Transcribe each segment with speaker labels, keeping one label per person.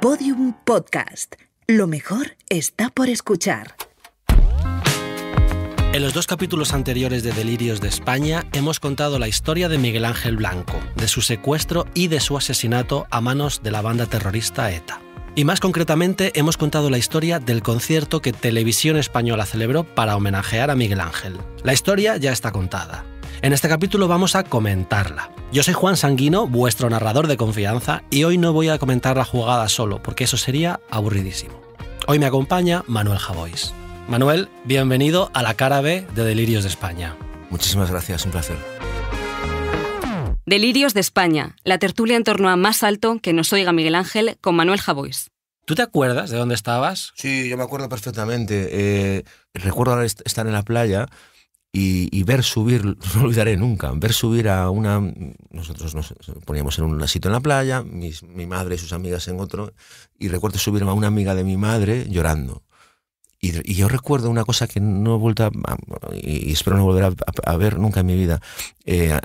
Speaker 1: Podium Podcast. Lo mejor está por escuchar.
Speaker 2: En los dos capítulos anteriores de Delirios de España hemos contado la historia de Miguel Ángel Blanco, de su secuestro y de su asesinato a manos de la banda terrorista ETA. Y más concretamente hemos contado la historia del concierto que Televisión Española celebró para homenajear a Miguel Ángel. La historia ya está contada. En este capítulo vamos a comentarla. Yo soy Juan Sanguino, vuestro narrador de confianza, y hoy no voy a comentar la jugada solo, porque eso sería aburridísimo. Hoy me acompaña Manuel Javois. Manuel, bienvenido a la cara B de Delirios de España. Muchísimas gracias, un placer.
Speaker 1: Delirios de España, la tertulia en torno a Más Alto que nos oiga Miguel Ángel con Manuel Javois.
Speaker 2: ¿Tú te acuerdas de dónde estabas? Sí, yo me
Speaker 1: acuerdo perfectamente. Eh, recuerdo estar en la playa y, ver subir, no olvidaré nunca, ver subir a una... Nosotros nos poníamos en un sitio en la playa, mi madre y sus amigas en otro, y recuerdo subir a una amiga de mi madre llorando. Y, yo recuerdo una cosa que no he vuelto a, y espero no volver a, ver nunca en mi vida, eh,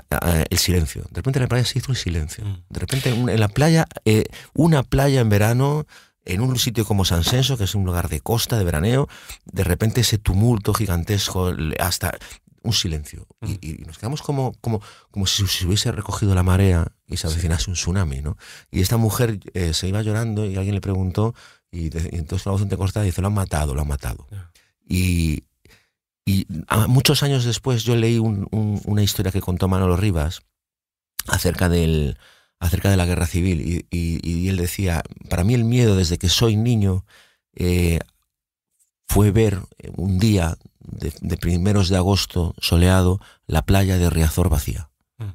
Speaker 1: el silencio. De repente en la playa se hizo el silencio. Mm. De repente en la playa, eh, una playa en verano en un sitio como San Senso, que es un lugar de costa, de veraneo, de repente ese tumulto gigantesco, hasta un silencio. Mm. Y, nos quedamos como, como, como si se hubiese recogido la marea y se avecinase un tsunami, ¿no? Y esta mujer eh, se iba llorando y alguien le preguntó, y, entonces la voz de entrecortada dice, lo han matado, lo han matado. Y, muchos años después yo leí una historia que contó Manolo Rivas acerca del, acerca de la guerra civil y, él decía, para mí el miedo desde que soy niño eh, fue ver eh, un día de, primeros de agosto soleado la playa de Riazor vacía. Mm.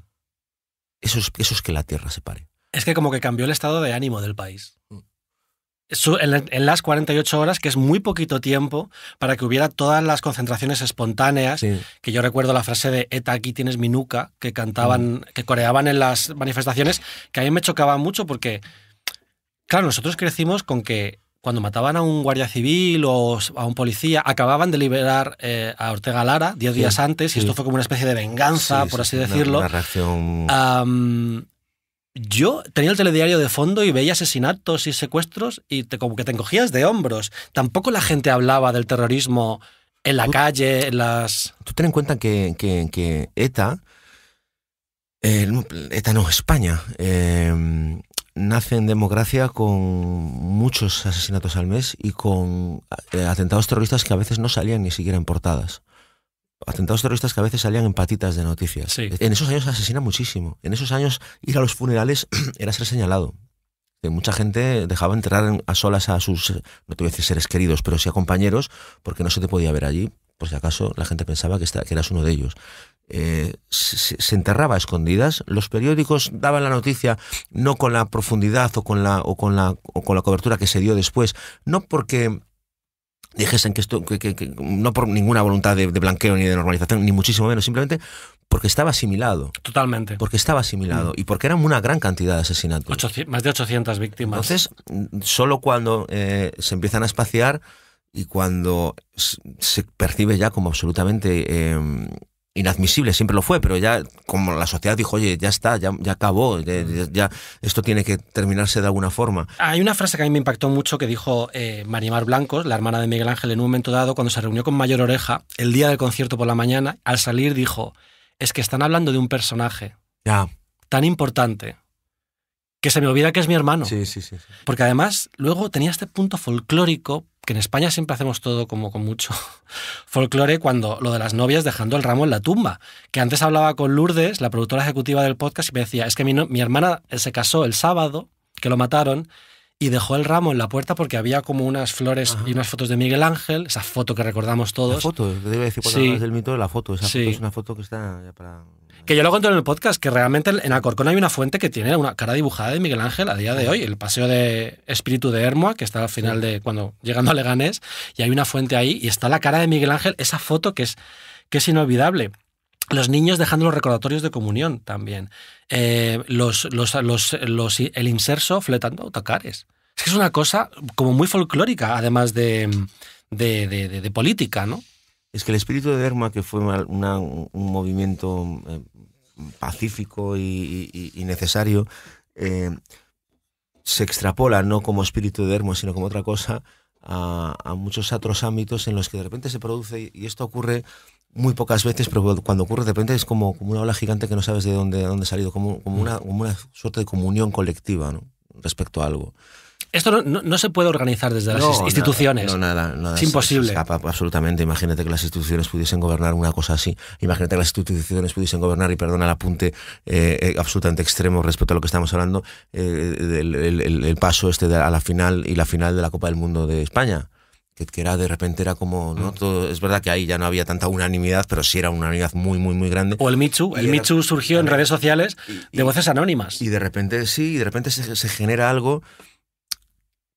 Speaker 1: Eso, eso es que la tierra se pare.
Speaker 2: Es que como que cambió el estado de ánimo del país en las 48 horas, que es muy poquito tiempo para que hubiera todas las concentraciones espontáneas, que yo recuerdo la frase de Eta, aquí tienes mi nuca, que cantaban, que coreaban en las manifestaciones, que a mí me chocaba mucho porque, claro, nosotros crecimos con que cuando mataban a un guardia civil o a un policía, acababan de liberar eh, a Ortega Lara diez días antes, y esto fue como una especie de venganza, por así decirlo.
Speaker 1: reacción
Speaker 2: yo tenía el telediario de fondo y veía asesinatos y secuestros y como que te encogías de hombros. Tampoco la gente hablaba del terrorismo en la calle, en las... Tú ten en cuenta que, ETA...
Speaker 1: ETA no, España. Em, nace en democracia con muchos asesinatos al mes y con eh, atentados terroristas que a veces no salían ni siquiera en portadas atentados terroristas que a veces salían en patitas de noticias. En esos años se asesina muchísimo. En esos años ir a los funerales era ser señalado. mucha gente dejaba entrar a solas a sus, no te voy a decir seres queridos, pero sí a compañeros, porque no se te podía ver allí, por si acaso la gente pensaba que, eras uno de ellos. Eh, se, enterraba a escondidas, los periódicos daban la noticia no con la profundidad o con la, o con la, o con la cobertura que se dio después, no porque dijesen que esto, que, no por ninguna voluntad de, blanqueo ni de normalización, ni muchísimo menos, simplemente porque estaba asimilado. Totalmente. Porque estaba asimilado mm. y porque eran una gran cantidad de asesinatos.
Speaker 2: más de 800 víctimas. Entonces,
Speaker 1: solo cuando eh, se empiezan a espaciar y cuando se percibe ya como absolutamente eh, inadmisible, siempre lo fue, pero ya como la sociedad dijo, oye, ya está, ya, acabó, mm. ya, esto tiene que terminarse de alguna forma.
Speaker 2: Hay una frase que a mí me impactó mucho que dijo eh, Marimar Blancos, la hermana de Miguel Ángel, en un momento dado, cuando se reunió con Mayor Oreja, el día del concierto por la mañana, al salir dijo, es que están hablando de un personaje ya. tan importante que se me olvida que es mi hermano. sí, sí, sí. Porque además luego tenía este punto folclórico que en España siempre hacemos todo como con mucho folclore cuando lo de las novias dejando el ramo en la tumba. Que antes hablaba con Lourdes, la productora ejecutiva del podcast, y me decía, es que mi, hermana se casó el sábado, que lo mataron, y dejó el ramo en la puerta porque había como unas flores y unas fotos de Miguel Ángel, esa foto que recordamos todos. La foto, te decir pues del mito de la foto, esa es una foto que está ya para que yo lo cuento en el podcast, que realmente en Acorcón hay una fuente que tiene una cara dibujada de Miguel Ángel a día de hoy, el paseo de Espíritu de Hermoa, que está al final de cuando llegando a Leganés, y hay una fuente ahí y está la cara de Miguel Ángel, esa foto que es, que es inolvidable. Los niños dejando los recordatorios de comunión también. Eh, los, los, el inserso fletando autocares. Es que es una cosa como muy folclórica, además de, política, ¿no? Es que el espíritu de Derma, que fue un movimiento
Speaker 1: eh, pacífico y, necesario, eh, se extrapola no como espíritu de Hermos, sino como otra cosa, a, muchos otros ámbitos en los que de repente se produce, y esto ocurre muy pocas veces, pero cuando ocurre de repente es como, una ola gigante que no sabes de dónde, ha salido, como, mm. una, como una suerte de comunión colectiva respecto a algo.
Speaker 2: Esto no, no, se puede organizar desde las instituciones. no,
Speaker 1: nada, nada. Es imposible. escapa, absolutamente. Imagínate que las instituciones pudiesen gobernar una cosa así. Imagínate que las instituciones pudiesen gobernar, y perdona el apunte eh, eh, absolutamente extremo respecto a lo que estamos hablando, eh, el, paso este a la final y la final de la Copa del Mundo de España que, era de repente era como no mm. es verdad que ahí ya no había tanta unanimidad pero sí era una unanimidad muy muy muy grande o el Michu el Michu surgió en redes sociales de voces anónimas y de repente sí y de repente se, se genera algo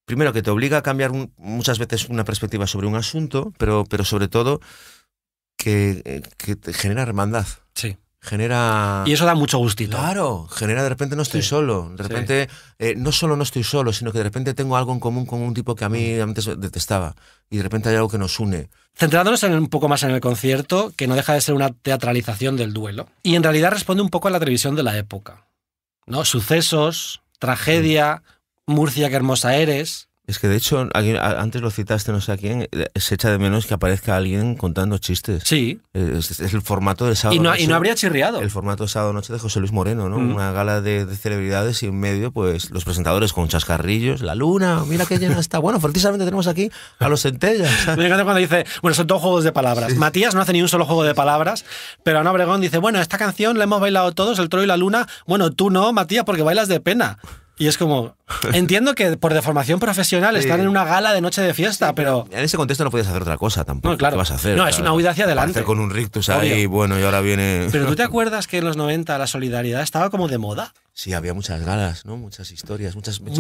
Speaker 1: primero que te obliga a cambiar muchas veces una perspectiva sobre un asunto, pero, pero sobre todo que, eh, genera hermandad. Sí. Genera... Y eso da mucho gustito. Claro, genera de repente no estoy solo, de repente eh, no solo no estoy solo, sino que de repente tengo algo en común con un tipo que a mí mm. antes detestaba y de
Speaker 2: repente hay algo que nos une. Centrándonos en, un poco más en el concierto, que no deja de ser una teatralización del duelo, y en realidad responde un poco a la televisión de la época. ¿no? Sucesos, tragedia, Murcia, qué hermosa eres.
Speaker 1: Es que de hecho, antes lo citaste, no sé a quién, eh, se echa de menos que aparezca alguien contando chistes. Sí. Eh, es, el formato de sábado. Y no, noche, habría chirriado. El formato de sábado noche de José Luis Moreno, ¿no? Mm. Una gala de, celebridades y en medio, pues los presentadores con chascarrillos, la luna,
Speaker 2: mira qué llena está. Bueno, precisamente tenemos aquí a los centellas. Me encanta cuando dice, bueno, son todos juegos de palabras. Matías no hace ni un solo juego de palabras, pero Ana Obregón dice, bueno, esta canción la hemos bailado todos, el Troy y la luna. Bueno, tú no, Matías, porque bailas de pena. Y es como, entiendo que por deformación profesional están en una gala de noche de fiesta, pero... En ese contexto
Speaker 1: no puedes hacer otra cosa tampoco. No, claro. vas a hacer? No, es una huida hacia adelante. con un rictus ahí, bueno, y ahora viene... Pero ¿tú te
Speaker 2: acuerdas que en los 90 la solidaridad estaba como de moda? Sí, había muchas galas, ¿no? Muchas
Speaker 1: historias, muchas... Muy,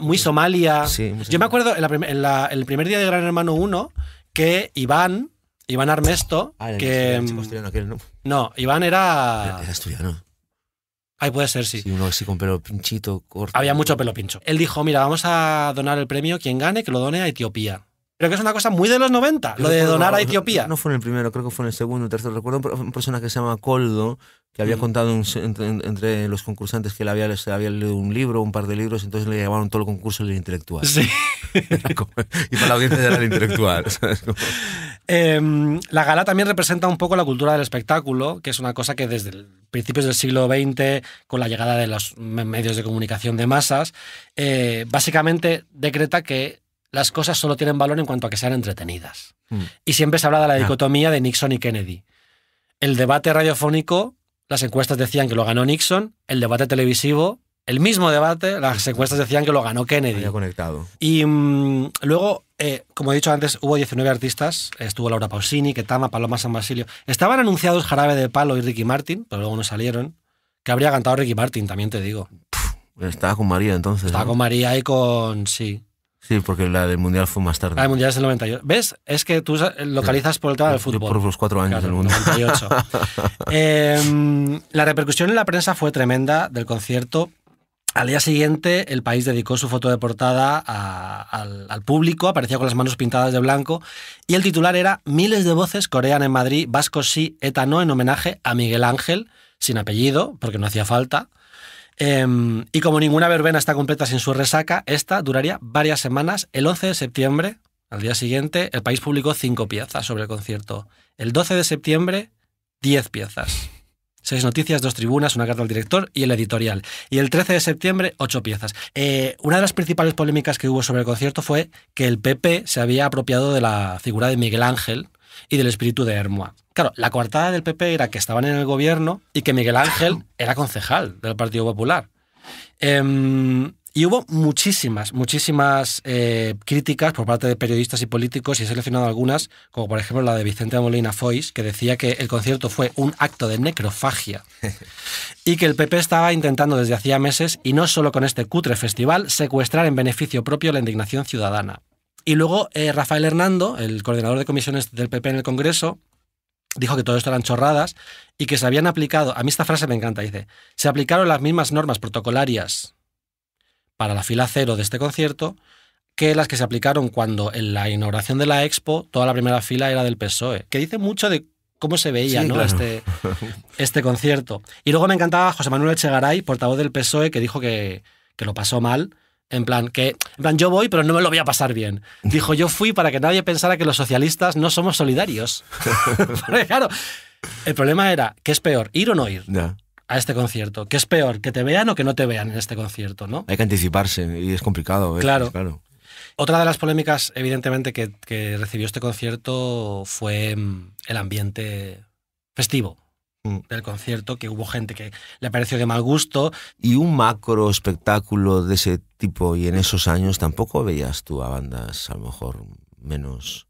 Speaker 2: muy Somalia. Sí, Yo me acuerdo en, el primer día de Gran Hermano 1 que Iván, Iván Armesto, ah, que... Mm, ¿no? Iván era... Era, Ahí puede ser, sí. sí. uno así con pelo pinchito, corto. Había mucho pelo pincho. Él dijo, mira, vamos a donar el premio, quien gane, que lo done a Etiopía. Pero que es una cosa muy de los 90, lo de donar a Etiopía.
Speaker 1: No fue en el primero, creo que fue en el segundo, tercero. Recuerdo una persona que se llama Coldo, que había mm. contado entre, los concursantes que le había, había leído un libro, un par de libros, entonces le llamaron todo el concurso el intelectual. Sí. y para la audiencia era el intelectual.
Speaker 2: Em, la gala también representa un poco la cultura del espectáculo, que es una cosa que desde principios del siglo XX, con la llegada de los medios de comunicación de masas, eh, básicamente decreta que las cosas solo tienen valor en cuanto a que sean entretenidas. Mm. Y siempre se habla de la dicotomía de Nixon y Kennedy. El debate radiofónico las encuestas decían que lo ganó Nixon, el debate televisivo, el mismo debate, las encuestas decían que lo ganó Kennedy. Había conectado. Y mm, luego, eh, como he dicho antes, hubo 19 artistas, estuvo Laura Pausini, Ketama, Paloma San Basilio. Estaban anunciados Jarabe de Palo y Ricky Martin, pero luego no salieron. Que habría cantado Ricky Martin, también te digo.
Speaker 1: Estaba con María entonces. Estaba con
Speaker 2: María y con. Sí. Sí,
Speaker 1: porque la del Mundial
Speaker 2: fue más tarde. La del Mundial es el 98. ¿Ves? Es que tú localizas por el tema del fútbol. Yo por los
Speaker 1: cuatro años del Mundial. 98.
Speaker 2: Em, la repercusión en la prensa fue tremenda del concierto. Al día siguiente, el país dedicó su foto de portada al, público, aparecía con las manos pintadas de blanco, y el titular era Miles de voces corean en Madrid, Vasco sí, eta en homenaje a Miguel Ángel, sin apellido, porque no hacía falta. Em, y como ninguna verbena está completa sin su resaca, esta duraría varias semanas. El 11 de septiembre, al día siguiente, el país publicó cinco piezas sobre el concierto. El 12 de septiembre, diez piezas. Seis noticias, dos tribunas, una carta al director y el editorial. Y el 13 de septiembre, ocho piezas. Eh, una de las principales polémicas que hubo sobre el concierto fue que el PP se había apropiado de la figura de Miguel Ángel y del espíritu de Hermoa. Claro, la coartada del PP era que estaban en el gobierno y que Miguel Ángel era concejal del Partido Popular. Em, y hubo muchísimas, muchísimas eh, críticas por parte de periodistas y políticos, y he seleccionado algunas, como por ejemplo la de Vicente Molina Foix, que decía que el concierto fue un acto de necrofagia y que el PP estaba intentando desde hacía meses, y no solo con este cutre festival, secuestrar en beneficio propio la indignación ciudadana. Y luego eh, Rafael Hernando, el coordinador de comisiones del PP en el Congreso, dijo que todo esto eran chorradas y que se habían aplicado, a mí esta frase me encanta, dice, se aplicaron las mismas normas protocolarias para la fila cero de este concierto que las que se aplicaron cuando en la inauguración de la Expo toda la primera fila era del PSOE, que dice mucho de cómo se veía este, este concierto. Y luego me encantaba José Manuel Echegaray, portavoz del PSOE, que dijo que, que lo pasó mal en plan, que, plan, yo voy, pero no me lo voy a pasar bien. Dijo, yo fui para que nadie pensara que los socialistas no somos solidarios. claro, el problema era, ¿qué es peor, ir o no ir? A este concierto. ¿Qué es peor, que te vean o que no te vean en este concierto? ¿no?
Speaker 1: Hay que anticiparse y es complicado. ¿eh? Claro. claro.
Speaker 2: Otra de las polémicas, evidentemente, que recibió este concierto fue mm, el ambiente festivo. Mm. del concierto, que hubo gente que
Speaker 1: le pareció de mal gusto. Y un macro espectáculo de ese tipo, y en esos años tampoco veías tú a bandas a lo mejor menos,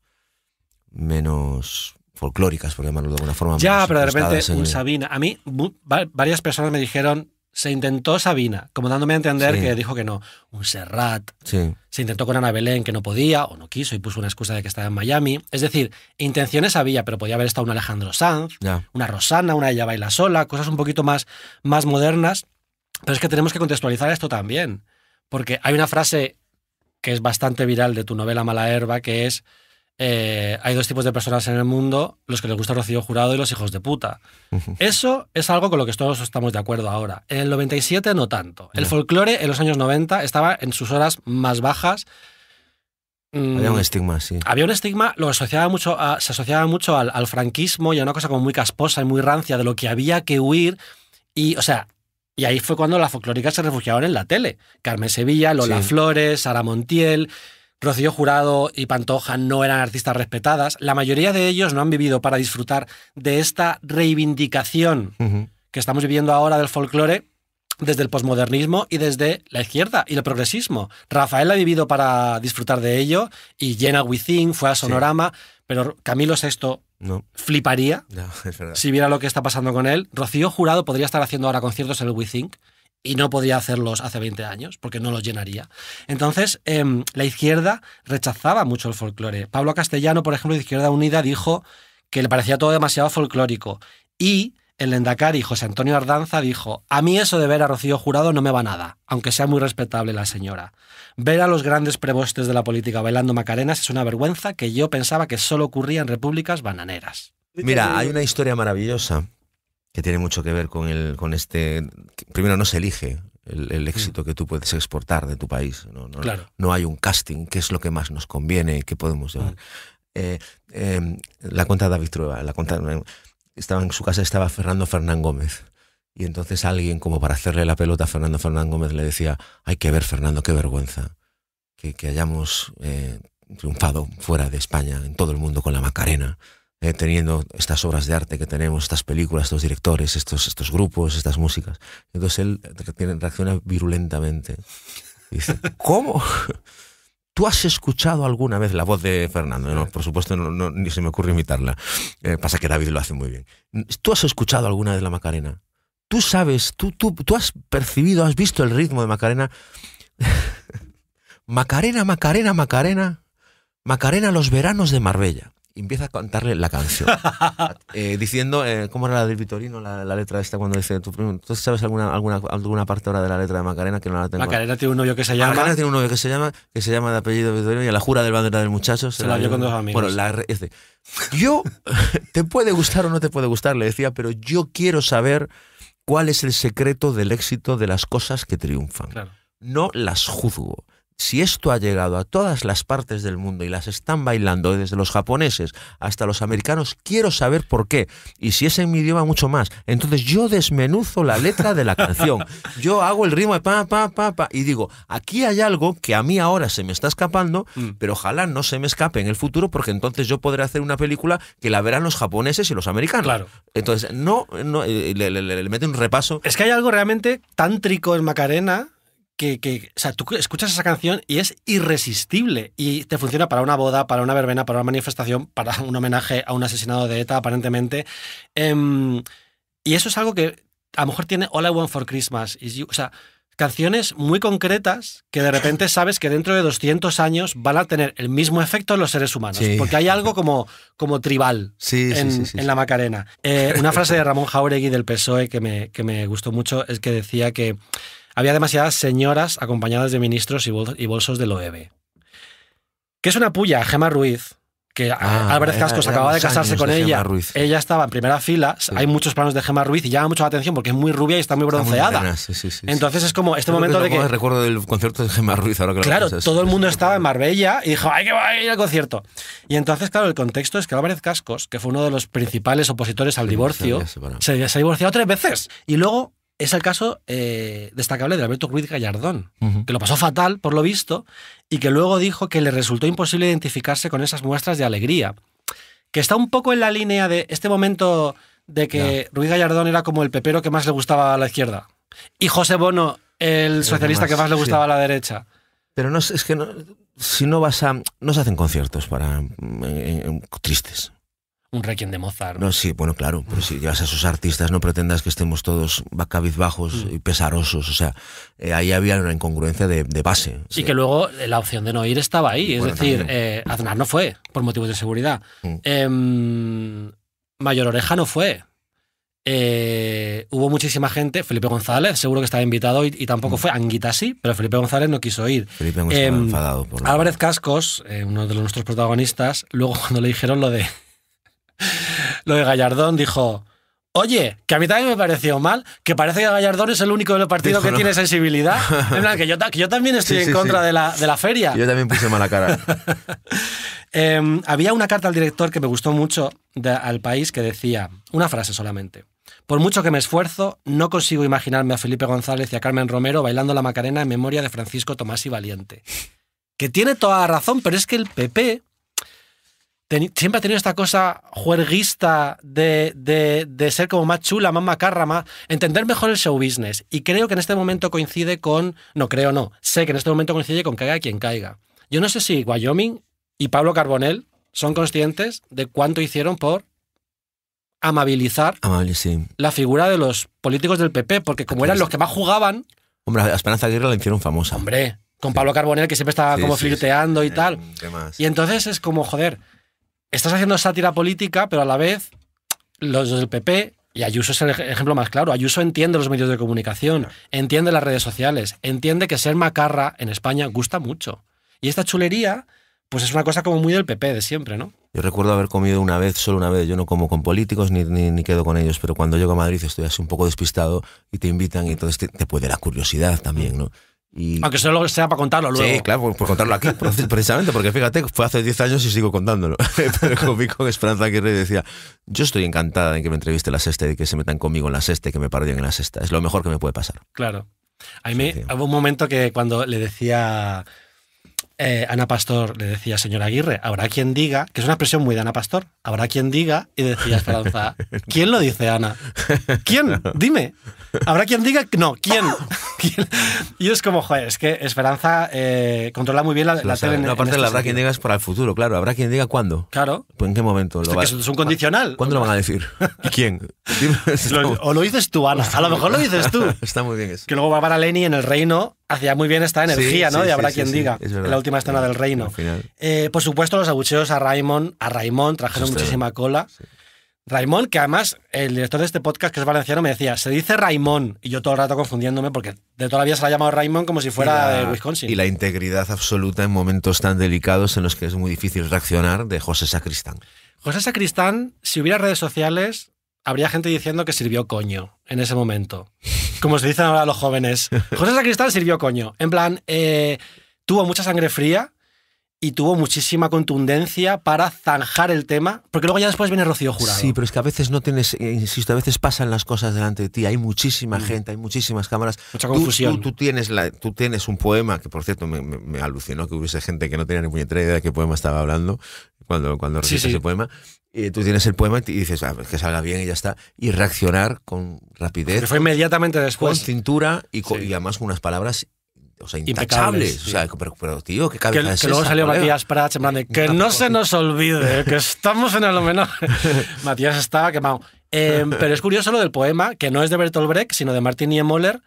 Speaker 1: menos folclóricas, por llamarlo de alguna forma. Ya, pero de repente un
Speaker 2: Sabina. A mí varias personas me dijeron, se intentó Sabina, como dándome a entender que dijo que no. Un Serrat. Se intentó con Ana Belén, que no podía o no quiso y puso una excusa de que estaba en Miami. Es decir, intenciones había, pero podía haber estado un Alejandro Sanz, una Rosana, una Ella Baila Sola, cosas un poquito más, más modernas. Pero es que tenemos que contextualizar esto también. Porque hay una frase que es bastante viral de tu novela Mala Herba, que es eh, hay dos tipos de personas en el mundo, los que les gusta Rocío Jurado y los hijos de puta. Eso es algo con lo que todos estamos de acuerdo ahora. En el 97 no tanto. El folclore en los años 90 estaba en sus horas más bajas. Mm, había un
Speaker 1: estigma, sí.
Speaker 2: Había un estigma, lo asociaba mucho se asociaba mucho al, franquismo y a una cosa como muy casposa y muy rancia de lo que había que huir. Y, o sea, y ahí fue cuando la folclórica se refugiaron en la tele. Carmen Sevilla, Lola Flores, Sara Montiel. Rocío Jurado y Pantoja no eran artistas respetadas, la mayoría de ellos no han vivido para disfrutar de esta reivindicación que estamos viviendo ahora del folclore desde el posmodernismo y desde la izquierda y el progresismo. Rafael ha vivido para disfrutar de ello y Jenna Within fue a Sonorama, pero Camilo VI fliparía si viera lo que está pasando con él. Rocío Jurado podría estar haciendo ahora conciertos en el Think y no podía hacerlos hace 20 años porque no los llenaría. Entonces, em, la izquierda rechazaba mucho el folclore. Pablo Castellano, por ejemplo, de Izquierda Unida, dijo que le parecía todo demasiado folclórico. Y el Lendacari, José Antonio Ardanza, dijo: A mí eso de ver a Rocío Jurado no me va nada, aunque sea muy respetable la señora. Ver a los grandes prebostes de la política bailando macarenas es una vergüenza que yo pensaba que solo ocurría en repúblicas bananeras. Mira, hay una historia maravillosa
Speaker 1: que tiene mucho que ver con, el, con este... Primero, no se elige el, mm. éxito que tú puedes exportar de tu país. No, hay un casting, qué es lo que más nos conviene, qué podemos llevar. Mm. Eh, em, la cuenta de David Trueba, la cuenta, em, estaba en su casa estaba Fernando Fernán Gómez. Y entonces alguien, como para hacerle la pelota a Fernando Fernán Gómez, le decía, hay que ver, Fernando, qué vergüenza que, hayamos eh, triunfado fuera de España, en todo el mundo, con la Macarena. Eh, teniendo estas obras de arte que tenemos, estas películas, estos directores, estos, estos grupos, estas músicas. Entonces él reacciona virulentamente. dice, ¿cómo? ¿Tú has escuchado alguna vez la voz de Fernando? por supuesto, ni se me ocurre imitarla. Eh, pasa que David lo hace muy bien. ¿Tú has escuchado alguna vez la Macarena? ¿Tú sabes, tú, tú, tú has percibido, has visto el ritmo de Macarena? Macarena, Macarena, Macarena. Macarena los veranos de Marbella empieza a cantarle la canción. Eh, diciendo, eh, ¿cómo era la del Vitorino, la, letra esta cuando dice tu ¿Tú sabes alguna, alguna, alguna parte ahora de la letra de Macarena que no la tengo? Macarena
Speaker 2: tiene un novio que se llama. Macarena tiene un
Speaker 1: novio que se llama, que se llama de apellido Vitorino y a la jura del bandera del muchacho. Se, la, dio con dos amigos. Bueno, la, yo, te puede gustar o no te puede gustar, le decía, pero yo quiero saber cuál es el secreto del éxito de las cosas que triunfan. No las juzgo si esto ha llegado a todas las partes del mundo y las están bailando desde los japoneses hasta los americanos, quiero saber por qué. Y si es en mi idioma, mucho más. Entonces yo desmenuzo la letra de la canción. Yo hago el ritmo de pa, pa, pa, pa. Y digo, aquí hay algo que a mí ahora se me está escapando, mm. pero ojalá no se me escape en el futuro porque entonces yo podré hacer una película que la verán los japoneses y los americanos. Claro. Entonces, no, eh, le, le mete un repaso. Es que
Speaker 2: hay algo realmente tántrico en Macarena que, o sea, tú escuchas esa canción y es irresistible y te funciona para una boda, para una verbena, para una manifestación, para un homenaje a un asesinado de ETA, aparentemente. Em, y eso es algo que a lo mejor tiene All I Want for Christmas. o sea, canciones muy concretas que de repente sabes que dentro de 200 años van a tener el mismo efecto en los seres humanos. Porque hay algo como, como tribal en, la Macarena. Eh, una frase de Ramón Jauregui del PSOE que que me gustó mucho es que decía que había demasiadas señoras acompañadas de ministros y, bolsos de loewe. Que es una puya, Gemma Ruiz, que ah, Álvarez Cascos acaba de casarse con ella. Ella estaba en primera fila. Hay muchos planos de Gemma Ruiz y llama mucho la atención porque es muy rubia y está muy bronceada.
Speaker 1: Entonces es como este momento de que. recuerdo del concierto de Gemma Ruiz ahora que Claro, todo
Speaker 2: el mundo estaba en Marbella y dijo, ¡ay, que va ir al concierto! Y entonces, claro, el contexto es que Álvarez Cascos, que fue uno de los principales opositores al divorcio, se, se, divorciado tres veces. Y luego es el caso eh, destacable de Alberto Ruiz Gallardón, que lo pasó fatal, por lo visto, y que luego dijo que le resultó imposible identificarse con esas muestras de alegría. Que está un poco en la línea de este momento de que Ruiz Gallardón era como el pepero que más le gustaba a la izquierda y José Bono el socialista que más le gustaba a la derecha. Pero no es que
Speaker 1: si no vas a no se hacen conciertos para tristes
Speaker 2: un requiem de Mozart. No, sí,
Speaker 1: bueno, claro, pero si llevas a esos artistas no pretendas que estemos todos cabizbajos mm. y pesarosos, o sea, eh, ahí había una incongruencia de, base.
Speaker 2: Y que luego eh, la opción de no ir estaba ahí, es decir, eh, Aznar no fue por motivos de seguridad, mm. em, Mayor Oreja no fue. hubo muchísima gente, Felipe González seguro que estaba invitado y, y tampoco mm. fue, Anguita sí, pero Felipe González no quiso ir.
Speaker 1: Felipe González em,
Speaker 2: enfadado por Álvarez Cascos, uno de nuestros protagonistas, luego cuando le dijeron lo de lo de Gallardón dijo, Oye, que a mí también me pareció mal, que parece que Gallardón es el único del partido que tiene sensibilidad. En que yo, yo también estoy en contra De, la, feria. Yo
Speaker 1: también puse mala cara.
Speaker 2: Em, había una carta al director que me gustó mucho al país que decía, una frase solamente. Por mucho que me esfuerzo, no consigo imaginarme a Felipe González y a Carmen Romero bailando la Macarena en memoria de Francisco Tomás y Valiente. Que tiene toda la razón, pero es que el PP siempre ha tenido esta cosa juerguista de, ser como más chula, más macarra, más entender mejor el show business. Y creo que en este momento coincide con, no creo, no, sé que en este momento coincide con caiga quien caiga. Yo no sé si Wyoming y Pablo Carbonell son conscientes de cuánto hicieron por amabilizar la figura de los políticos del PP, porque como eran los que más jugaban...
Speaker 1: Hombre, a Esperanza Aguirre la hicieron famosa.
Speaker 2: Hombre, con Pablo Carbonell, que siempre estaba como flirteando y eh, tal. Y entonces es como, joder, estás haciendo sátira política, pero a la vez los del PP, y Ayuso es el ejemplo más claro, Ayuso entiende los medios de comunicación, entiende las redes sociales, entiende que ser macarra en España gusta mucho. Y esta chulería, pues es una cosa como muy del PP de siempre, ¿no? Yo
Speaker 1: recuerdo haber comido una vez, solo una vez. Yo no como con políticos ni, ni, quedo con ellos, pero cuando llego a Madrid estoy así un poco despistado y te invitan y entonces te, te puede la curiosidad también, ¿no?
Speaker 2: Aunque solo sea para contarlo luego. Sí,
Speaker 1: claro, por, pues, pues contarlo aquí, precisamente, porque fíjate, fue hace 10 años y sigo contándolo. Pero conmigo, con Esperanza Aguirre decía, yo estoy encantada de que me entreviste la sexta y que se metan conmigo en la sexta y que me parodien en la sexta. Es lo mejor que me puede pasar.
Speaker 2: Claro. A mí hubo un momento que cuando le decía eh, Ana Pastor le decía, señora Aguirre, habrá quien diga, que es una expresión muy de Ana Pastor, habrá quien diga, y decía Esperanza, ¿quién lo dice Ana? ¿Quién? Dime. Habrá quien diga, no, ¿quién? Y es como, joder, es que Esperanza eh, controla muy bien la, la tele. No, este habrá quien
Speaker 1: diga es para el futuro, claro. Habrá quien diga cuándo. Claro. ¿En qué momento? Lo va? es un condicional. ¿Cuándo lo van a decir? quién?
Speaker 2: o lo dices tú, Ana. A lo mejor lo dices tú.
Speaker 1: Está muy bien eso.
Speaker 2: Que luego va para Lenny en el reino, hacía muy bien esta energía, ¿no? y habrá quien diga. Es verdad escena del reino. Eh, por supuesto, los abucheos a Raymond, a Raymond trajeron muchísima cola. que además el director de este podcast, que es valenciano, me decía, se dice Raymond, y yo todo el rato confundiéndome, porque de toda la vida se la ha llamado Raymond como si fuera de Wisconsin. Y
Speaker 1: la integridad absoluta en momentos tan delicados en los que es muy difícil reaccionar de José Sacristán.
Speaker 2: José Sacristán, si hubiera redes sociales, habría gente diciendo que sirvió coño en ese momento. Como se dicen ahora los jóvenes. José Sacristán sirvió coño. En plan, eh, tuvo mucha sangre fría y tuvo muchísima contundencia para zanjar el tema, porque luego ya después viene Rocío Jurado. Sí,
Speaker 1: pero es que a veces no tienes, eh, insisto, a veces pasan las cosas delante de ti, hay muchísima mm. gente, hay muchísimas cámaras. Mucha confusión. Tú, tienes tú tienes un poema, que por cierto me, alucinó que hubiese gente que no tenía ni puñetera idea de qué poema estaba hablando cuando, cuando ese poema. Y tú tienes el poema y dices, ah, pues que salga bien y ya está. Y reaccionar con rapidez. fue inmediatamente después. Con cintura y, y además con unas palabras o sea, O sea, pero, tío, Que, que luego salió Matías
Speaker 2: Prats en de que no se nos olvide, que estamos en el homenaje. Matías estaba quemado. Em, pero es curioso lo del poema, que no es de Bertolt Brecht, sino de Martin Niemöller.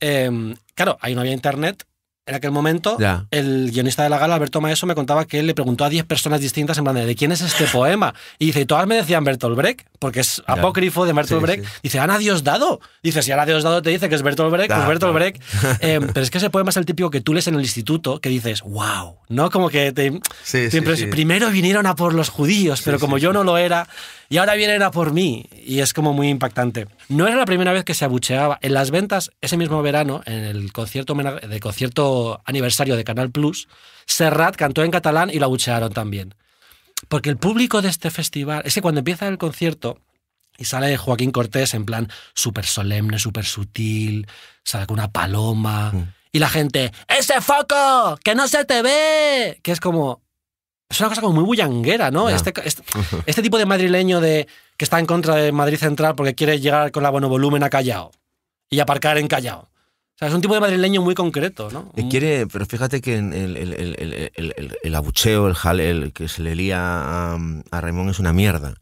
Speaker 2: Eh, claro, ahí no había internet, en aquel momento, el guionista de la gala, Alberto Maeso, me contaba que él le preguntó a 10 personas distintas en plan de, quién es este poema? Y dice, y todas me decían Bertolt Brecht, porque es apócrifo de Bertolt Brecht. Dice, Ana dado! Dice, si Ana dado, te dice que es Bertolt Brecht, pues Bertolt Brecht. Eh, pero es que ese poema es el típico que tú lees en el instituto, que dices, wow, ¿no? Como que te, sí, Primero vinieron a por los judíos, pero como yo no lo era, y ahora viene a por mí. Y es como muy impactante. No era la primera vez que se abucheaba. En las ventas, ese mismo verano, en el concierto, de concierto aniversario de Canal Plus, Serrat cantó en catalán y lo abuchearon también. Porque el público de este festival, es que cuando empieza el concierto, y sale Joaquín Cortés en plan súper solemne, súper sutil, sale con una paloma. Mm. Y la gente, ¡ese foco! ¡Que no se te ve! Que es como, es una cosa como muy bullanguera, ¿no? Este, este, tipo de madrileño de, que está en contra de Madrid Central porque quiere llegar con la bono volumen a Callao y aparcar en Callao. O sea, es un tipo de madrileño muy concreto, ¿no?
Speaker 1: Eh, quiere, pero fíjate que el, el, el, abucheo, el que se le lía a, a, es una mierda.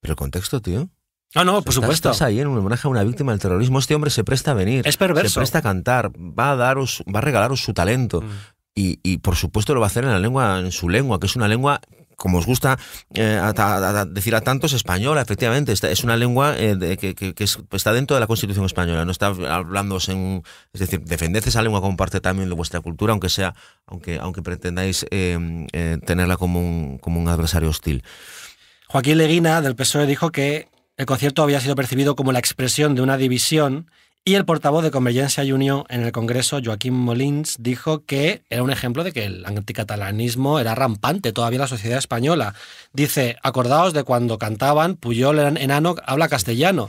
Speaker 1: Pero el contexto, tío.
Speaker 2: Ah, no, por supuesto. Estás
Speaker 1: ahí en un homenaje a una víctima del terrorismo. Este hombre se presta a venir. Es perverso. Se presta a cantar. Va a daros, va a regalaros su talento. Mm y, por supuesto lo va a hacer en la lengua, en su lengua, que es una lengua como os gusta eh, decir a tantos, española, efectivamente. es una lengua eh, que, pues, está dentro de la Constitución española. No está hablando... en. Es decir, defended esa lengua como parte también de vuestra cultura, aunque sea, aunque, aunque pretendáis eh, tenerla como como un adversario hostil.
Speaker 2: Joaquín Leguina, del PSOE, dijo que el concierto había sido percibido como la expresión de una división y el portavoz de Convergencia y Unión en el Congreso, Joaquín Molins, dijo que era un ejemplo de que el anticatalanismo era rampante todavía en la sociedad española. Dice, acordaos de cuando cantaban Puyol enano habla castellano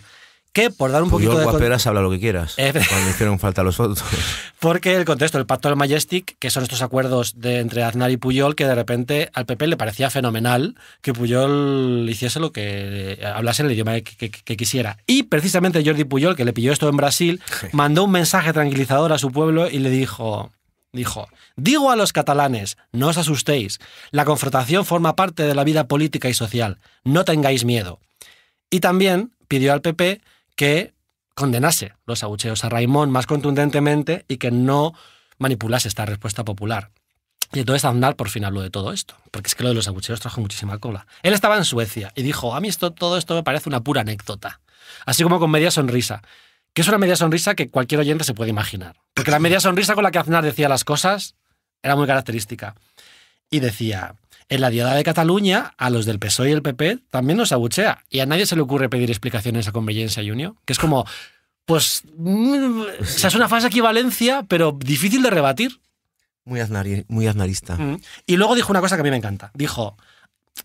Speaker 2: que por dar un poquito de... Guaperas,
Speaker 1: habla lo que quieras, cuando hicieron falta los otros.
Speaker 2: Porque el contexto, el pacto del Majestic, que son estos acuerdos de, entre Aznar y Puyol, que de repente al PP le parecía fenomenal que Puyol hiciese lo que... Eh, hablase el idioma que, quisiera. Y precisamente Jordi Puyol, que le pilló esto en Brasil, mandó un mensaje tranquilizador a su pueblo y le dijo... Dijo, digo a los catalanes, no os asustéis, la confrontación forma parte de la vida política y social, no tengáis miedo. Y también pidió al PP que condenase los abucheos a Raimón más contundentemente y que no manipulase esta respuesta popular. Y entonces Aznar por fin habló de todo esto, porque es que lo de los abucheos trajo muchísima cola. Él estaba en Suecia y dijo, a mí esto, todo esto me parece una pura anécdota, así como con media sonrisa, que es una media sonrisa que cualquier oyente se puede imaginar, porque la media sonrisa con la que Aznar decía las cosas era muy característica. Y decía, en la diada de Cataluña, a los del PSOE y el PP también nos abuchea. Y a nadie se le ocurre pedir explicaciones a Conveniencia Junio, que es como, pues, mm, es una falsa equivalencia, pero difícil de rebatir. Muy, aznarista. Mm. Y luego dijo una cosa que a mí me encanta. Dijo,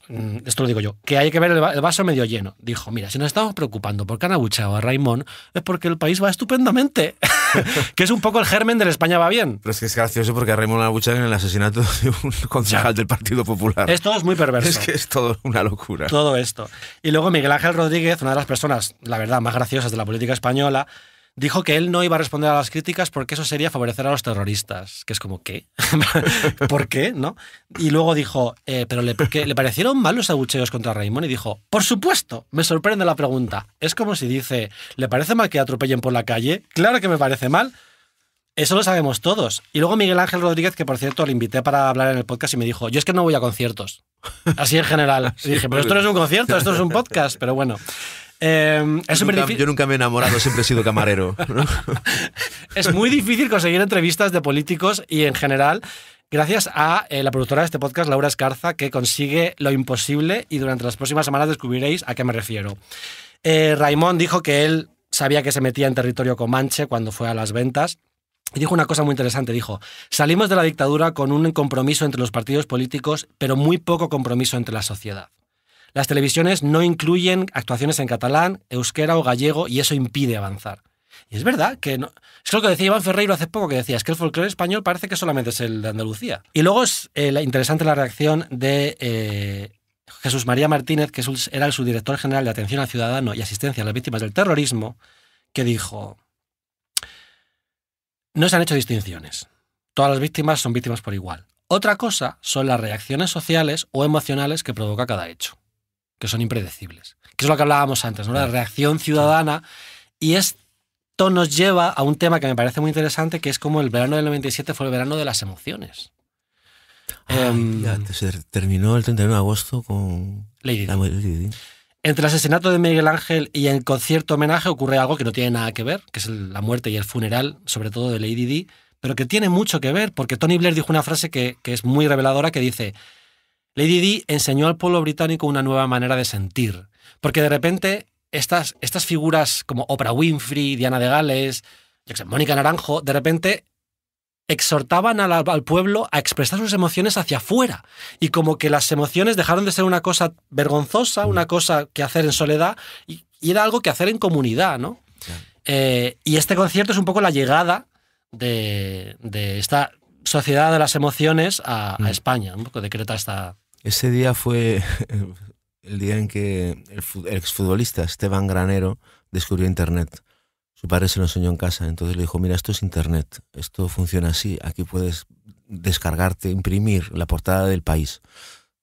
Speaker 2: Mm, esto lo digo yo, que hay que ver el vaso medio lleno. Dijo, mira, si nos estamos preocupando porque han abuchado a Raimón es porque el país va estupendamente. que es un poco el germen del España va bien. Pero es que es gracioso porque a
Speaker 1: Raimón han abuchado en el asesinato de un concejal del Partido Popular. Esto es muy perverso. Es que es todo una locura. Todo
Speaker 2: esto. Y luego Miguel Ángel Rodríguez, una de las personas, la verdad, más graciosas de la política española, dijo que él no iba a responder a las críticas porque eso sería favorecer a los terroristas, que es como, ¿qué? ¿Por qué? ¿No? Y luego dijo, eh, pero le, le parecieron mal los abucheos contra Raymond y dijo, por supuesto, me sorprende la pregunta. Es como si dice, ¿le parece mal que atropellen por la calle? Claro que me parece mal. Eso lo sabemos todos. Y luego Miguel Ángel Rodríguez, que por cierto le invité para hablar en el podcast y me dijo, yo es que no voy a conciertos. Así en general. Y dije, pero esto no es un concierto, esto es un podcast, pero bueno. Em, yo, nunca, me he enamorado, siempre he
Speaker 1: sido camarero.
Speaker 2: es muy difícil conseguir entrevistas de políticos y en general. Gracias a eh, la productora de este podcast, Laura Escarza, que consigue lo imposible y durante las próximas semanas descubriréis a qué me refiero. Eh, Raimón dijo que él sabía que se metía en territorio comanche cuando fue a las ventas. Y dijo una cosa muy interesante, dijo, salimos de la dictadura con un compromiso entre los partidos políticos, pero muy poco compromiso entre la sociedad. Las televisiones no incluyen actuaciones en catalán, euskera o gallego y eso impide avanzar. Y es verdad que no, es lo que decía Iván Ferreiro hace poco, que decía, es que el folclore español parece que solamente es el de Andalucía. Y luego es eh, interesante la reacción de eh, Jesús María Martínez, que era el subdirector general de Atención al Ciudadano y Asistencia a las Víctimas del Terrorismo, que dijo, no se han hecho distinciones. Todas las víctimas son víctimas por igual. Otra cosa son las reacciones sociales o emocionales que provoca cada hecho que son impredecibles. Que es lo que hablábamos antes, ¿no? La reacción ciudadana. Y esto nos lleva a un tema que me parece muy interesante, que es como el verano del 97 fue el verano de las emociones.
Speaker 1: Em, terminó el 31 de agosto con
Speaker 2: Lady Entre el asesinato de Miguel Ángel y el concierto homenaje ocurre algo que no tiene nada que ver, que es la muerte y el funeral, sobre todo de Lady Di, pero que tiene mucho que ver, porque Tony Blair dijo una frase que, que es muy reveladora, que dice, Lady Di enseñó al pueblo británico una nueva manera de sentir, porque de repente estas, estas figuras como Oprah Winfrey, Diana de Gales, Mónica Naranjo, de repente exhortaban al, pueblo a expresar sus emociones hacia afuera. Y como que las emociones dejaron de ser una cosa vergonzosa, una cosa que hacer en soledad, y, era algo que hacer en comunidad, ¿no? Eh, y este concierto es un poco la llegada de, de, esta sociedad de las emociones a, mm. España, un poco decreta esta...
Speaker 1: Ese día fue el día en que el, exfutbolista Esteban Granero descubrió Internet. Su padre se lo enseñó en casa, entonces le dijo, mira, esto es Internet, esto funciona así, aquí puedes descargarte, imprimir la portada del país.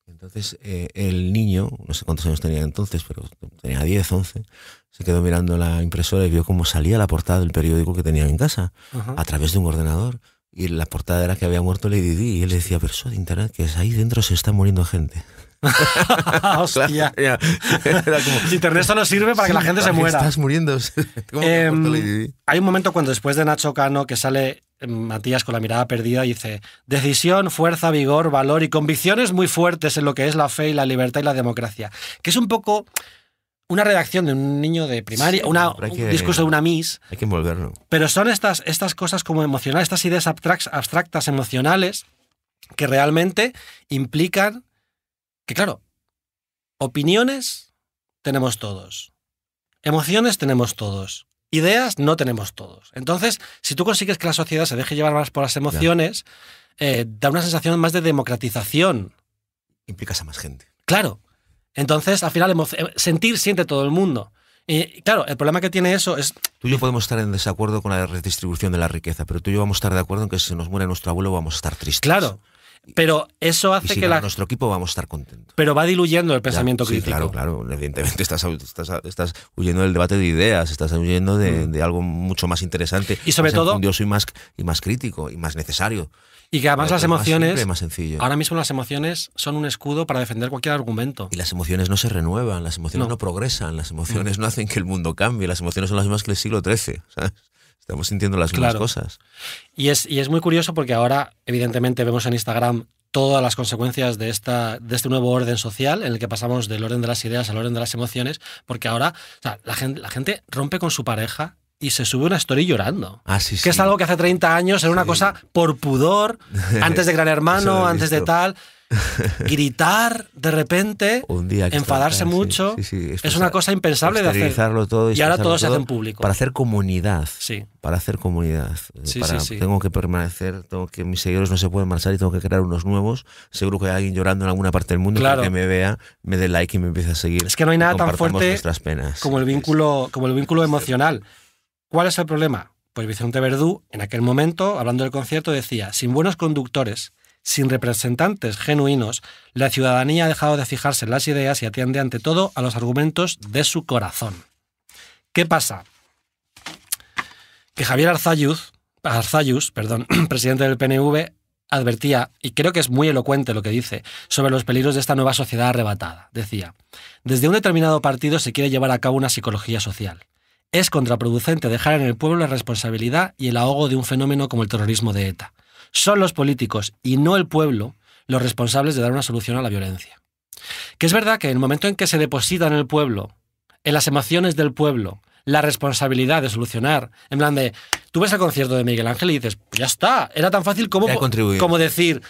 Speaker 1: Entonces eh, el niño, no sé cuántos años tenía entonces, pero tenía 10, 11, se quedó mirando la impresora y vio cómo salía la portada del periódico que tenía en casa, a través de un ordenador. Y la portada era que había muerto Lady Di y él decía, pero eso de internet, que ahí dentro se está muriendo gente. Hostia. Era internet solo sirve para que la gente se muera. Estás muriendo.
Speaker 2: Em, hay un momento cuando después de Nacho Cano que sale em, Matías con la mirada perdida dice, decisión, fuerza, vigor, valor y convicciones muy fuertes en lo que es la fe y la libertad y la democracia. Que es un poco una redacción de un niño de primaria, un discurso de una miss.
Speaker 1: Hay que envolverlo.
Speaker 2: Pero son estas, estas cosas como emocionales, estas ideas abstractas, emocionales, que realmente implican que, claro, opiniones tenemos todos, emociones tenemos todos, ideas no tenemos todos. Entonces, si tú consigues que la sociedad se deje llevar más por las emociones, eh, da una sensación más de democratización. Implicas a más gente. Claro, entonces, al final, eh, sentir siente todo el mundo. Y claro, el problema que tiene eso es... Tú y yo
Speaker 1: podemos estar en desacuerdo con la redistribución de la riqueza, pero tú y yo vamos a estar de acuerdo en que si nos muere nuestro abuelo vamos a estar tristes.
Speaker 2: Claro, pero eso hace que la... nuestro equipo vamos a estar contentos. Pero va diluyendo el pensamiento crítico. sí, Claro,
Speaker 1: claro. Evidentemente estás, huyendo del debate de ideas, estás huyendo de, mm. algo mucho más interesante. Y sobre todo... Yo soy más, y más crítico y más necesario.
Speaker 2: Y que además las emociones... Ahora mismo las emociones son un escudo para defender cualquier argumento. Y las
Speaker 1: emociones no se renuevan, las emociones no, progresan, las emociones no hacen que el mundo cambie, las emociones son las mismas que el siglo XIII. ¿sabes? estamos sintiendo las mismas cosas.
Speaker 2: Y es, y es muy curioso porque ahora, evidentemente, vemos en Instagram todas las consecuencias de, esta, de este nuevo orden social en el que pasamos del orden de las ideas al orden de las emociones, porque ahora la, gente, la gente rompe con su pareja y se sube una story llorando. Ah, que es algo que hace 30 años era una cosa por pudor, antes de Gran Hermano, antes de tal. gritar de repente, enfadarse mucho,
Speaker 1: es una cosa impensable de hacer. y, ahora todo, se hace en público. Para hacer comunidad. Para hacer comunidad. Eh, tengo que permanecer, tengo que mis seguidores no se pueden marchar y tengo que crear unos nuevos. Seguro que hay alguien llorando en alguna parte del mundo que me vea, me dé like y me empiece a seguir. Es
Speaker 2: que no hay nada tan fuerte como el vínculo, como el vínculo emocional. ¿Cuál es el problema? Pues Vicente Verdú, en aquel momento, hablando del concierto, decía, sin buenos conductores, sin representantes genuinos, la ciudadanía ha dejado de fijarse en las ideas y atiende ante todo a los argumentos de su corazón. ¿Qué pasa? Que Javier Arzayuz, perdón, presidente del PNV, advertía, y creo que es muy elocuente lo que dice, sobre los peligros de esta nueva sociedad arrebatada. Decía, desde un determinado partido se quiere llevar a cabo una psicología social. Es contraproducente dejar en el pueblo la responsabilidad y el ahogo de un fenómeno como el terrorismo de ETA. Son los políticos y no el pueblo los responsables de dar una solución a la violencia. Que es verdad que en el momento en que se deposita en el pueblo, en las emociones del pueblo, la responsabilidad de solucionar, en plan de, tú ves el concierto de Miguel Ángel y dices, pues ya está, era tan fácil como, como decir,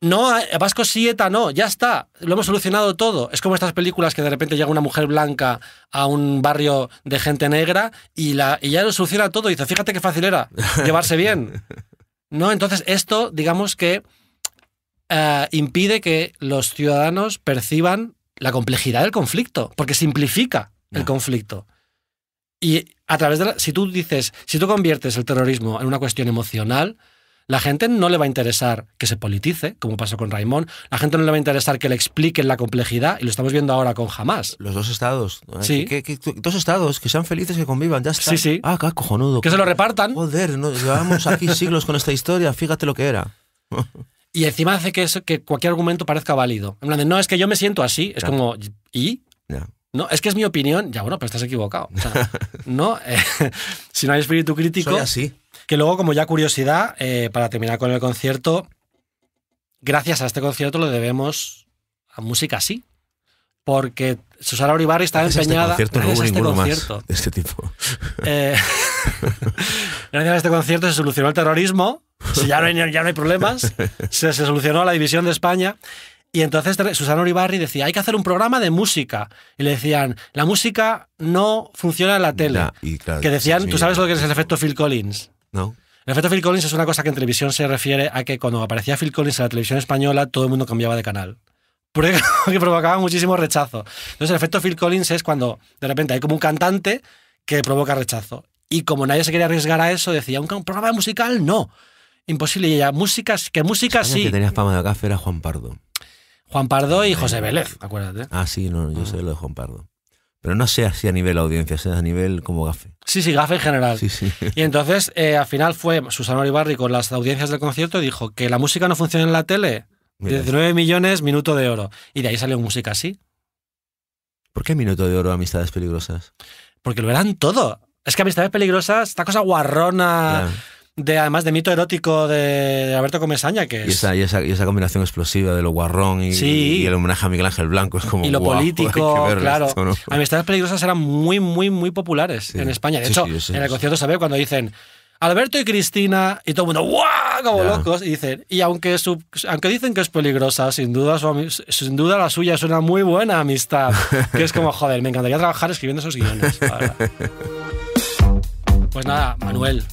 Speaker 2: no, Vasco Sieta no, ya está, lo hemos solucionado todo. Es como estas películas que de repente llega una mujer blanca a un barrio de gente negra y, la, y ya lo soluciona todo. Y dice, fíjate qué fácil era llevarse bien. ¿no? Entonces, esto, digamos que eh, impide que los ciudadanos perciban la complejidad del conflicto, porque simplifica el conflicto. Y a través de la, si tú dices, si tú conviertes el terrorismo en una cuestión emocional, la gente no le va a interesar que se politice, como pasó con Raimón. La gente no le va a interesar que le expliquen la complejidad, y lo estamos viendo ahora con Jamás.
Speaker 1: Los dos estados. Sí.
Speaker 2: dos estados, que sean felices, que convivan, ya está. Sí, sí.
Speaker 1: Ah, cojonudo. Que se lo
Speaker 2: repartan. Joder, llevamos aquí siglos con esta historia, fíjate lo que era. Y encima hace que, que cualquier argumento parezca válido. En no, es que yo me siento así. Es como, ¿y? No. es que es mi opinión. Ya, bueno, pero estás equivocado. no, eh, si no hay espíritu crítico. así. Que luego, como ya curiosidad, eh, para terminar con el concierto, gracias a este concierto lo debemos a música así. Porque Susana Uribarri estaba gracias este empeñada. Este concierto, no este concierto. Este
Speaker 1: tipo. Eh,
Speaker 2: gracias a este concierto se solucionó el terrorismo. ya no hay, ya no hay problemas. Se, se solucionó la división de España. Y entonces Susana Uribarri decía, hay que hacer un programa de música. Y le decían, la música no funciona en la tele.
Speaker 1: que decían, tú sabes
Speaker 2: lo que es el efecto Phil Collins. No. El efecto Phil Collins es una cosa que en televisión se refiere a que cuando aparecía Phil Collins en la televisión española, todo el mundo cambiaba de canal. porque provocaba muchísimo rechazo. Entonces, el efecto Phil Collins es cuando de repente hay como un cantante que provoca rechazo. Y como nadie se quería arriesgar a eso, decía, un programa musical, no. Imposible. Y ella, música, que música sí. que tenías
Speaker 1: fama de café era Juan Pardo.
Speaker 2: Juan Pardo y José Vélez, acuérdate. Ah,
Speaker 1: sí, no, yo sé lo de Juan Pardo. Pero no sea así a nivel audiencia, sea a nivel como gafe.
Speaker 2: Sí, sí, gafe en general. Sí, sí. Y entonces, eh, al final fue Susana Olivarri con las audiencias del concierto dijo que la música no funciona en la tele. 19 millones, minuto de oro. Y de ahí salió música así.
Speaker 1: ¿Por qué minuto de oro, amistades peligrosas?
Speaker 2: Porque lo eran todo. Es que amistades peligrosas, esta cosa guarrona, de además de mito erótico de Alberto Comesaña, que es...
Speaker 1: Y esa, combinación explosiva de lo guarrón y, el homenaje a Miguel Ángel Blanco es como... Y lo político, claro.
Speaker 2: Amistades peligrosas eran muy, muy, muy populares en España. De hecho, en el concierto cuando dicen... Alberto y Cristina y todo el mundo ¡guau! como locos y dicen y aunque aunque dicen que es peligrosa sin duda sin duda la suya es una muy buena amistad que es como joder me encantaría trabajar escribiendo esos guiones pues nada Manuel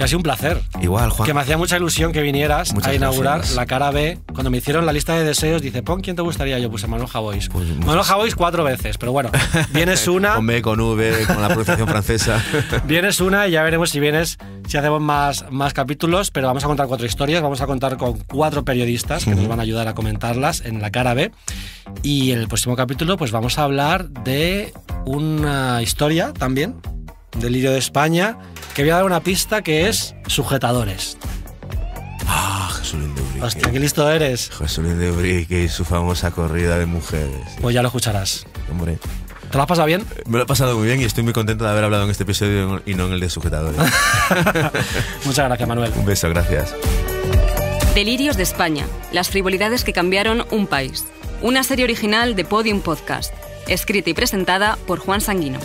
Speaker 2: Casi un placer.
Speaker 1: Igual, Juan. Que me
Speaker 2: hacía mucha ilusión que vinieras a inaugurar la cara B. Cuando me hicieron la lista de deseos, dice, pon quién te gustaría. Yo puse Manuel Javois. Pues, Manuel Javois cuatro veces, pero bueno, vienes una. con B, con V, con la pronunciación francesa. vienes una y ya veremos si vienes, si hacemos más, más capítulos, pero vamos a contar cuatro historias. Vamos a contar con cuatro periodistas que nos van a ayudar a comentarlas en la cara B. Y en el próximo capítulo, pues vamos a hablar de una historia también del lirio de España que voy a dar una pista que es sujetadores.
Speaker 1: Ah, Jesús de Ubrique. Hostia, qué listo eres. Jesús de y su famosa corrida de mujeres.
Speaker 2: Pues ya lo escucharás. Hombre. ¿Te lo has pasado bien?
Speaker 1: Me lo he pasado muy bien y estoy muy contento de haber hablado en este episodio y no en el de sujetadores. Muchas gracias, Manuel. Un beso, gracias. Delirios de España, las frivolidades que cambiaron un país. Una serie original de Podium Podcast, escrita y presentada por Juan Sanguino.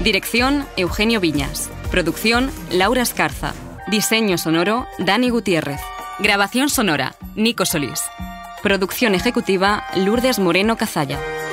Speaker 1: Dirección, Eugenio Viñas. Producción, Laura Escarza. Diseño sonoro, Dani Gutiérrez. Grabación sonora, Nico Solís. Producción ejecutiva, Lourdes Moreno Cazalla.